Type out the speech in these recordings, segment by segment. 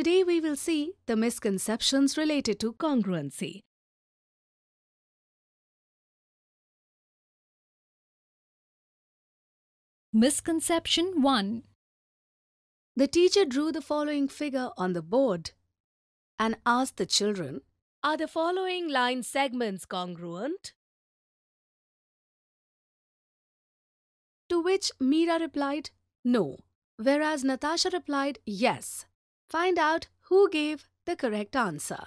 Today we will see the misconceptions related to congruency. Misconception 1 The teacher drew the following figure on the board and asked the children, Are the following line segments congruent? To which Mira replied, No, whereas Natasha replied, Yes. Find out who gave the correct answer.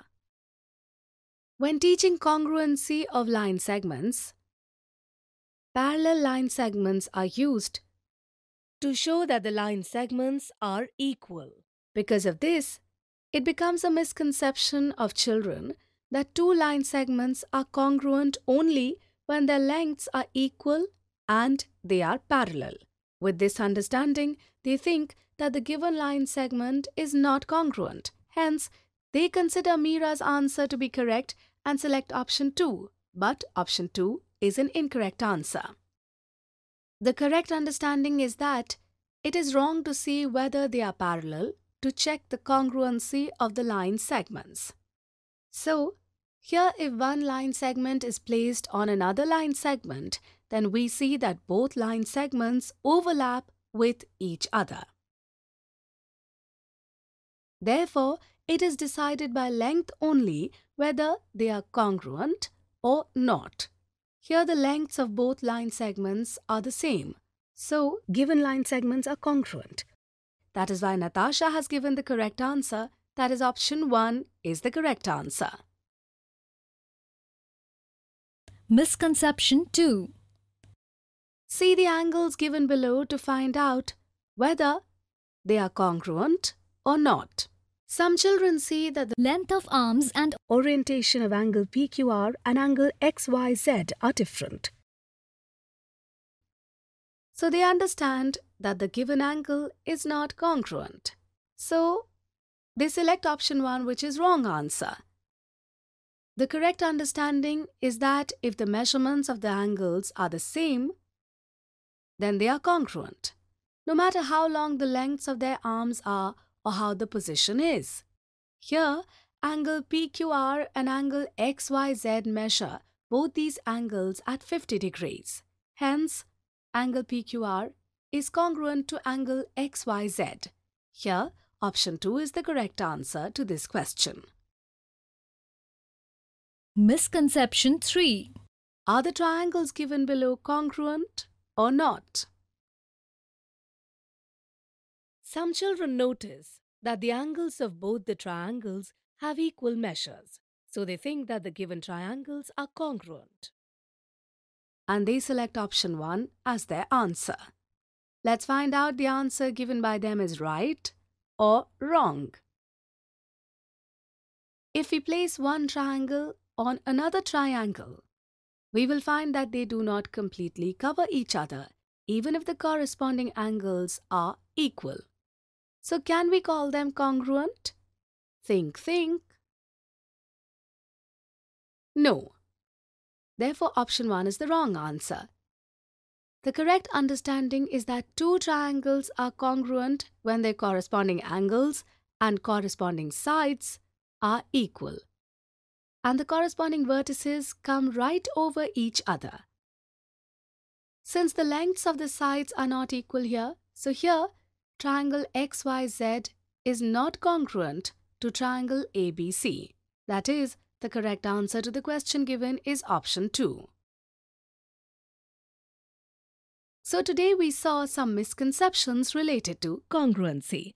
When teaching congruency of line segments, parallel line segments are used to show that the line segments are equal. Because of this, it becomes a misconception of children that two line segments are congruent only when their lengths are equal and they are parallel. With this understanding, they think that the given line segment is not congruent. Hence, they consider Mira's answer to be correct and select option 2, but option 2 is an incorrect answer. The correct understanding is that it is wrong to see whether they are parallel to check the congruency of the line segments. So, here if one line segment is placed on another line segment, then we see that both line segments overlap with each other. Therefore, it is decided by length only whether they are congruent or not. Here the lengths of both line segments are the same, so given line segments are congruent. That is why Natasha has given the correct answer, that is option 1 is the correct answer. Misconception 2 See the angles given below to find out whether they are congruent or not. Some children say that the length of arms and orientation of angle PQR and angle XYZ are different. So they understand that the given angle is not congruent. So they select option 1 which is wrong answer. The correct understanding is that if the measurements of the angles are the same, then they are congruent. No matter how long the lengths of their arms are or how the position is. Here, angle PQR and angle XYZ measure both these angles at 50 degrees. Hence, angle PQR is congruent to angle XYZ. Here, option 2 is the correct answer to this question. Misconception 3 Are the triangles given below congruent or not? Some children notice that the angles of both the triangles have equal measures, so they think that the given triangles are congruent. And they select option 1 as their answer. Let's find out the answer given by them is right or wrong. If we place one triangle on another triangle, we will find that they do not completely cover each other, even if the corresponding angles are equal. So can we call them congruent? Think, think. No. Therefore, option 1 is the wrong answer. The correct understanding is that two triangles are congruent when their corresponding angles and corresponding sides are equal. And the corresponding vertices come right over each other. Since the lengths of the sides are not equal here, so here triangle XYZ is not congruent to triangle ABC. That is, the correct answer to the question given is option 2. So today we saw some misconceptions related to congruency.